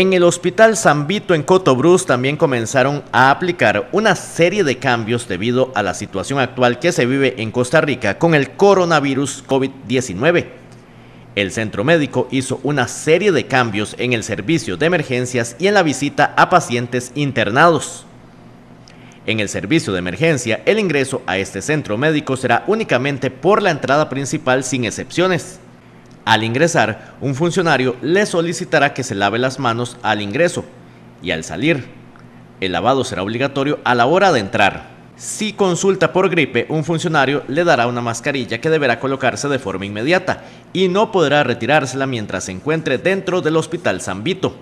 En el Hospital San Vito en Brus también comenzaron a aplicar una serie de cambios debido a la situación actual que se vive en Costa Rica con el coronavirus COVID-19. El centro médico hizo una serie de cambios en el servicio de emergencias y en la visita a pacientes internados. En el servicio de emergencia, el ingreso a este centro médico será únicamente por la entrada principal sin excepciones. Al ingresar, un funcionario le solicitará que se lave las manos al ingreso y al salir. El lavado será obligatorio a la hora de entrar. Si consulta por gripe, un funcionario le dará una mascarilla que deberá colocarse de forma inmediata y no podrá retirársela mientras se encuentre dentro del Hospital San Vito.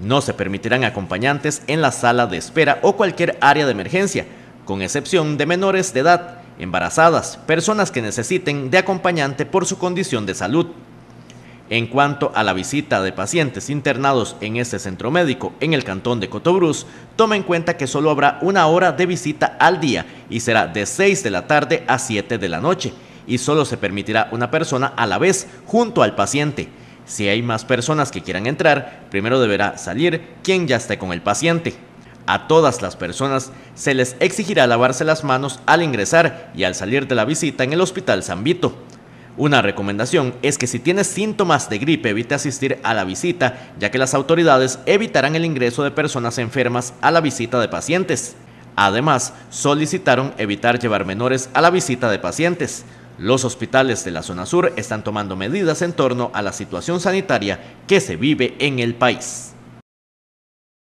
No se permitirán acompañantes en la sala de espera o cualquier área de emergencia, con excepción de menores de edad, embarazadas, personas que necesiten de acompañante por su condición de salud. En cuanto a la visita de pacientes internados en este centro médico en el cantón de Cotobruz, tome en cuenta que solo habrá una hora de visita al día y será de 6 de la tarde a 7 de la noche y solo se permitirá una persona a la vez junto al paciente. Si hay más personas que quieran entrar, primero deberá salir quien ya esté con el paciente. A todas las personas se les exigirá lavarse las manos al ingresar y al salir de la visita en el Hospital San Vito. Una recomendación es que si tienes síntomas de gripe evite asistir a la visita, ya que las autoridades evitarán el ingreso de personas enfermas a la visita de pacientes. Además, solicitaron evitar llevar menores a la visita de pacientes. Los hospitales de la zona sur están tomando medidas en torno a la situación sanitaria que se vive en el país.